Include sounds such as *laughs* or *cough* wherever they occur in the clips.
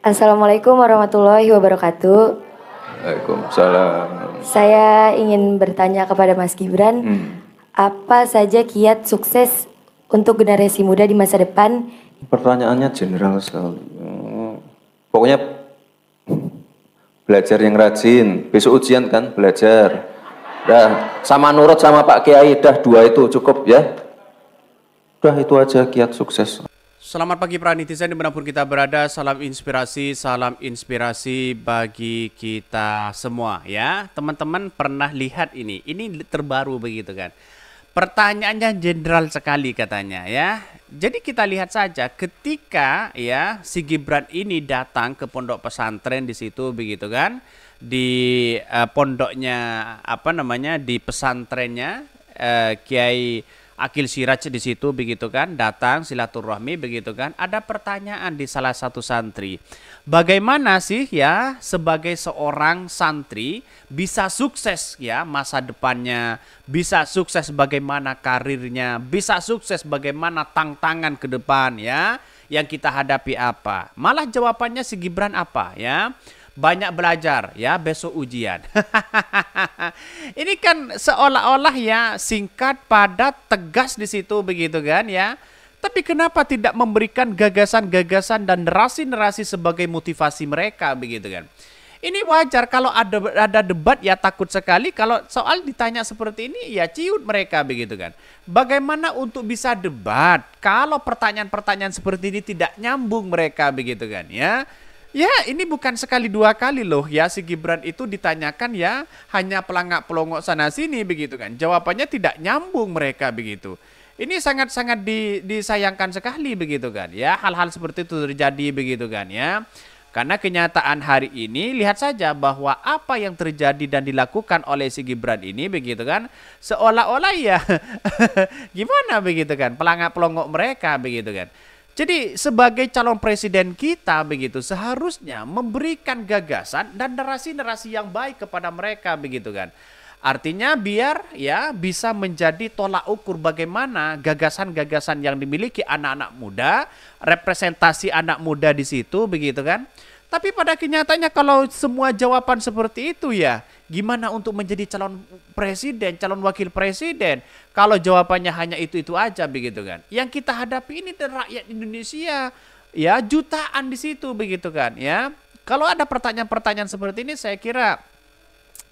Assalamualaikum warahmatullahi wabarakatuh. Waalaikumsalam. Saya ingin bertanya kepada Mas Gibran, hmm. apa saja kiat sukses untuk generasi muda di masa depan? Pertanyaannya general sekali. Hmm. Pokoknya belajar yang rajin. Besok ujian kan belajar. Dah sama nurut sama Pak Kiai dah dua itu cukup ya. Dah itu aja kiat sukses. Selamat pagi para netizen dimanapun kita berada, salam inspirasi, salam inspirasi bagi kita semua ya. Teman-teman pernah lihat ini, ini terbaru begitu kan. Pertanyaannya general sekali katanya ya. Jadi kita lihat saja ketika ya si Gibran ini datang ke pondok pesantren di situ begitu kan. Di uh, pondoknya apa namanya di pesantrennya uh, Kiai akil siraj di situ begitu kan, datang silaturahmi begitu kan. Ada pertanyaan di salah satu santri. Bagaimana sih ya sebagai seorang santri bisa sukses ya masa depannya, bisa sukses bagaimana karirnya, bisa sukses bagaimana tantangan ke depan ya yang kita hadapi apa? Malah jawabannya si Gibran apa ya? banyak belajar ya besok ujian. *laughs* Ini kan seolah-olah ya singkat, padat, tegas di situ begitu kan ya. Tapi kenapa tidak memberikan gagasan-gagasan dan narasi-narasi sebagai motivasi mereka begitu kan? Ini wajar kalau ada ada debat ya takut sekali kalau soal ditanya seperti ini ya ciut mereka begitu kan. Bagaimana untuk bisa debat kalau pertanyaan-pertanyaan seperti ini tidak nyambung mereka begitu kan ya? Ya, ini bukan sekali dua kali loh ya si Gibran itu ditanyakan ya hanya pelangak pelongok sana sini begitu kan. Jawabannya tidak nyambung mereka begitu. Ini sangat-sangat di, disayangkan sekali begitu kan ya. Hal-hal seperti itu terjadi begitu kan ya. Karena kenyataan hari ini lihat saja bahwa apa yang terjadi dan dilakukan oleh si Gibran ini begitu kan seolah-olah ya *laughs* gimana begitu kan pelangak pelongok mereka begitu kan. Jadi sebagai calon presiden kita begitu seharusnya memberikan gagasan dan narasi-narasi yang baik kepada mereka begitu kan. Artinya biar ya bisa menjadi tolak ukur bagaimana gagasan-gagasan yang dimiliki anak-anak muda, representasi anak muda di situ begitu kan. Tapi pada kenyataannya kalau semua jawaban seperti itu ya, gimana untuk menjadi calon presiden, calon wakil presiden? Kalau jawabannya hanya itu-itu aja begitu kan. Yang kita hadapi ini rakyat Indonesia ya jutaan di situ begitu kan ya. Kalau ada pertanyaan-pertanyaan seperti ini saya kira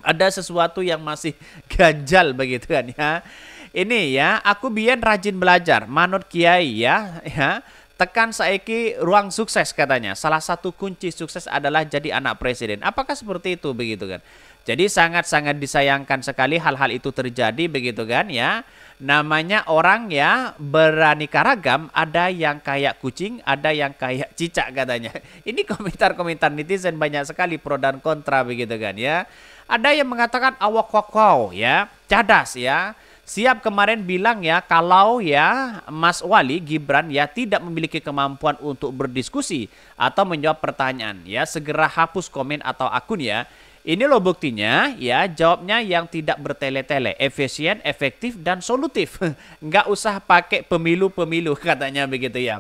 ada sesuatu yang masih *laughs* ganjal begitu kan ya. Ini ya, aku biar rajin belajar, manut kiai ya, ya Tekan saiki ruang sukses katanya. Salah satu kunci sukses adalah jadi anak presiden. Apakah seperti itu begitu kan? Jadi sangat-sangat disayangkan sekali hal-hal itu terjadi begitu kan ya. Namanya orang ya berani karagam. ada yang kayak kucing, ada yang kayak cicak katanya. *laughs* Ini komentar-komentar netizen banyak sekali pro dan kontra begitu kan ya. Ada yang mengatakan awak wow ya, cadas ya Siap kemarin bilang ya kalau ya Mas Wali Gibran ya tidak memiliki kemampuan untuk berdiskusi atau menjawab pertanyaan ya segera hapus komen atau akun ya ini loh buktinya ya jawabnya yang tidak bertele-tele, efisien, efektif dan solutif. Enggak *laughs* usah pakai pemilu-pemilu *laughs* katanya begitu ya.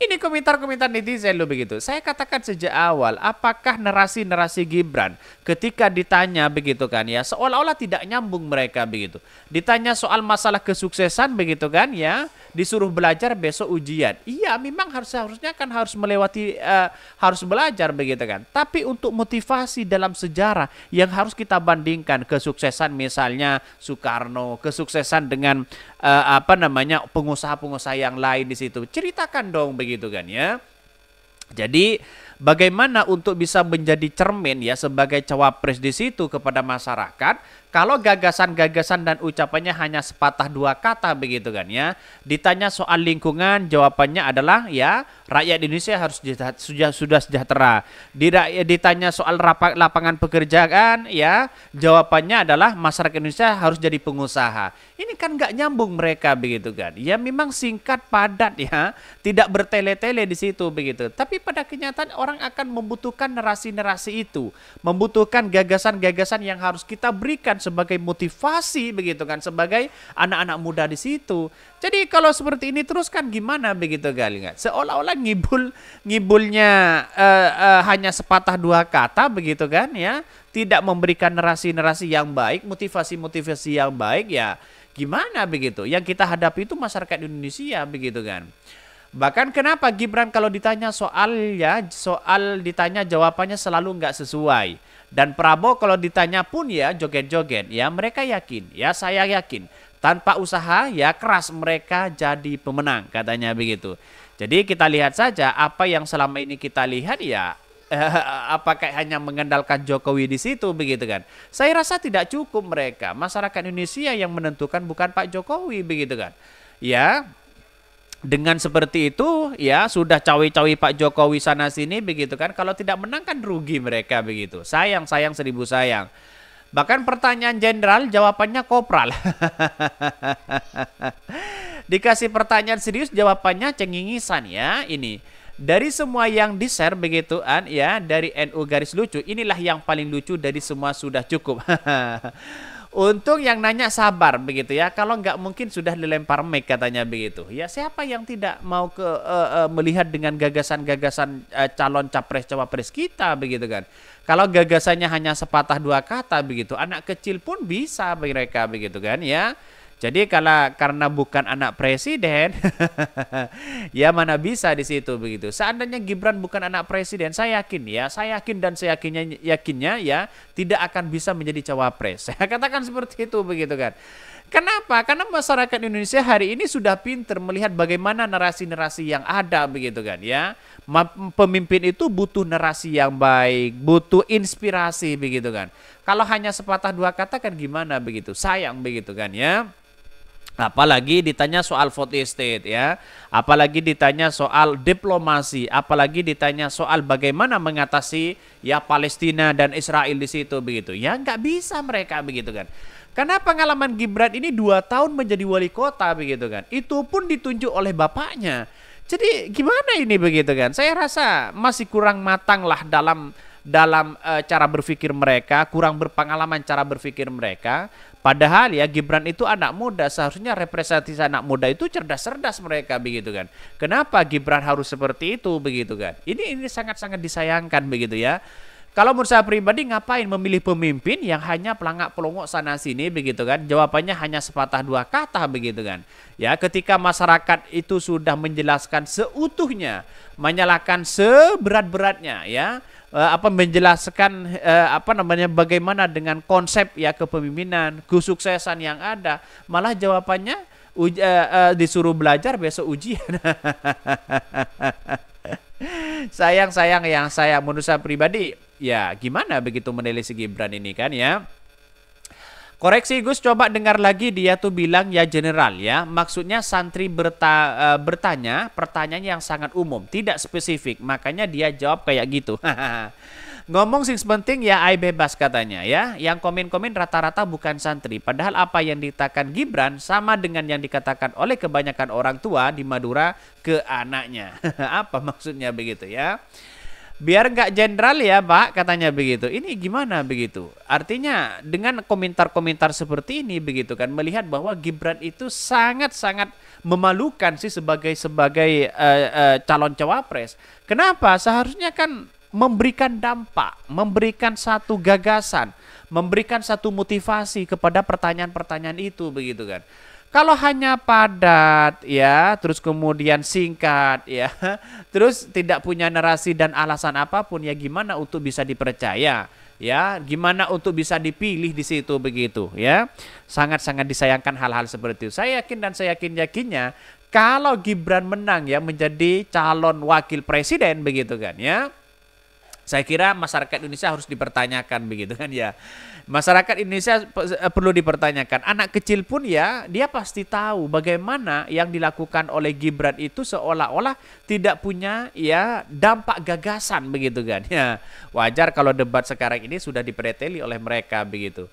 Ini komentar-komentar netizen lo begitu. Saya katakan sejak awal, apakah narasi-narasi Gibran ketika ditanya begitu kan ya, seolah-olah tidak nyambung mereka begitu. Ditanya soal masalah kesuksesan begitu kan ya disuruh belajar besok ujian. Iya, memang harus harusnya kan harus melewati uh, harus belajar begitu kan. Tapi untuk motivasi dalam sejarah yang harus kita bandingkan kesuksesan misalnya Soekarno, kesuksesan dengan uh, apa namanya pengusaha-pengusaha yang lain di situ. Ceritakan dong begitu kan ya. Jadi bagaimana untuk bisa menjadi cermin ya sebagai cawapres di situ kepada masyarakat kalau gagasan-gagasan dan ucapannya hanya sepatah dua kata begitu kan ya. Ditanya soal lingkungan, jawabannya adalah ya rakyat Indonesia harus sudah sudah sejahtera. Ditanya soal lapangan pekerjaan ya, jawabannya adalah masyarakat Indonesia harus jadi pengusaha. Ini kan nggak nyambung mereka begitu kan. Ya memang singkat padat ya, tidak bertele-tele di situ begitu. Tapi pada kenyataan orang akan membutuhkan narasi-narasi itu, membutuhkan gagasan-gagasan yang harus kita berikan sebagai motivasi begitu kan sebagai anak-anak muda di situ. Jadi kalau seperti ini terus kan gimana begitu kali kan? Seolah-olah ngibul ngibulnya uh, uh, hanya sepatah dua kata begitu kan ya, tidak memberikan narasi-narasi yang baik, motivasi-motivasi yang baik ya. Gimana begitu? Yang kita hadapi itu masyarakat Indonesia begitu kan. Bahkan kenapa Gibran kalau ditanya soal ya, soal ditanya jawabannya selalu nggak sesuai. Dan Prabowo kalau ditanya pun ya joget-joget ya mereka yakin ya saya yakin tanpa usaha ya keras mereka jadi pemenang katanya begitu. Jadi kita lihat saja apa yang selama ini kita lihat ya *laughs* apakah hanya mengandalkan Jokowi di situ begitu kan. Saya rasa tidak cukup mereka masyarakat Indonesia yang menentukan bukan Pak Jokowi begitu kan. Ya, dengan seperti itu ya sudah cawi-cawi Pak Jokowi sana sini begitu kan kalau tidak menang kan rugi mereka begitu sayang sayang seribu sayang bahkan pertanyaan jenderal jawabannya kopral *laughs* dikasih pertanyaan serius jawabannya cengingisan ya ini dari semua yang di share begituan ya dari NU garis lucu inilah yang paling lucu dari semua sudah cukup *laughs* Untung yang nanya sabar begitu ya. Kalau nggak mungkin sudah dilempar mic katanya begitu. Ya siapa yang tidak mau ke uh, uh, melihat dengan gagasan-gagasan uh, calon capres cawapres kita begitu kan. Kalau gagasannya hanya sepatah dua kata begitu, anak kecil pun bisa mereka begitu kan ya. Jadi kalau karena bukan anak presiden, *laughs* ya mana bisa di situ begitu. Seandainya Gibran bukan anak presiden, saya yakin ya, saya yakin dan saya yakinnya, yakinnya ya tidak akan bisa menjadi cawapres. *laughs* Saya katakan seperti itu begitu kan. Kenapa? Karena masyarakat Indonesia hari ini sudah pinter melihat bagaimana narasi-narasi yang ada begitu kan ya. Pemimpin itu butuh narasi yang baik, butuh inspirasi begitu kan. Kalau hanya sepatah dua kata kan gimana begitu? Sayang begitu kan ya. Apalagi ditanya soal food estate ya, apalagi ditanya soal diplomasi, apalagi ditanya soal bagaimana mengatasi ya Palestina dan Israel di situ begitu. Ya nggak bisa mereka begitu kan. Karena pengalaman Gibran ini dua tahun menjadi wali kota begitu kan. Itu pun ditunjuk oleh bapaknya. Jadi gimana ini begitu kan? Saya rasa masih kurang matang lah dalam dalam e, cara berpikir mereka, kurang berpengalaman cara berpikir mereka. Padahal ya Gibran itu anak muda, seharusnya representasi anak muda itu cerdas-cerdas mereka begitu kan. Kenapa Gibran harus seperti itu begitu kan? Ini ini sangat-sangat disayangkan begitu ya. Kalau menurut saya pribadi ngapain memilih pemimpin yang hanya pelangak pelongok sana sini begitu kan? Jawabannya hanya sepatah dua kata begitu kan? Ya ketika masyarakat itu sudah menjelaskan seutuhnya, menyalahkan seberat-beratnya ya uh, apa menjelaskan uh, apa namanya bagaimana dengan konsep ya kepemimpinan, kesuksesan yang ada, malah jawabannya uj uh, uh, disuruh belajar besok ujian. *laughs* sayang sayang yang saya menurut saya pribadi ya gimana begitu menilai si Gibran ini kan ya Koreksi Gus coba dengar lagi dia tuh bilang ya general ya. Maksudnya santri berta, e, bertanya pertanyaan yang sangat umum, tidak spesifik. Makanya dia jawab kayak gitu. *laughs* Ngomong sing penting ya ai bebas katanya ya. Yang komen-komen rata-rata bukan santri. Padahal apa yang dikatakan Gibran sama dengan yang dikatakan oleh kebanyakan orang tua di Madura ke anaknya. *laughs* apa maksudnya begitu ya? biar nggak jenderal ya pak katanya begitu ini gimana begitu artinya dengan komentar-komentar seperti ini begitu kan melihat bahwa Gibran itu sangat-sangat memalukan sih sebagai sebagai uh, uh, calon cawapres kenapa seharusnya kan memberikan dampak memberikan satu gagasan memberikan satu motivasi kepada pertanyaan-pertanyaan itu begitu kan kalau hanya padat ya, terus kemudian singkat *laughs* ya, terus tidak punya narasi dan alasan apapun ya gimana untuk bisa dipercaya? ya gimana untuk bisa dipilih di situ begitu ya sangat-sangat disayangkan hal-hal seperti itu saya yakin dan saya yakin yakinnya kalau Gibran menang ya menjadi calon wakil presiden begitu kan ya saya kira masyarakat Indonesia harus dipertanyakan begitu kan ya. Masyarakat Indonesia eh, perlu dipertanyakan. Anak kecil pun ya dia pasti tahu bagaimana yang dilakukan oleh Gibran itu seolah-olah tidak punya ya dampak gagasan begitu kan ya. Wajar kalau debat sekarang ini sudah dipreteli oleh mereka begitu.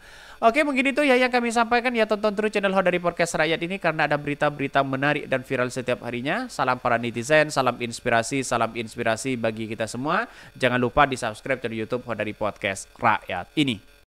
Oke, mungkin itu ya yang kami sampaikan. Ya tonton terus channel Hot dari Podcast Rakyat ini karena ada berita-berita menarik dan viral setiap harinya. Salam para netizen, salam inspirasi, salam inspirasi bagi kita semua. Jangan lupa di subscribe channel YouTube Hot dari Podcast Rakyat ini.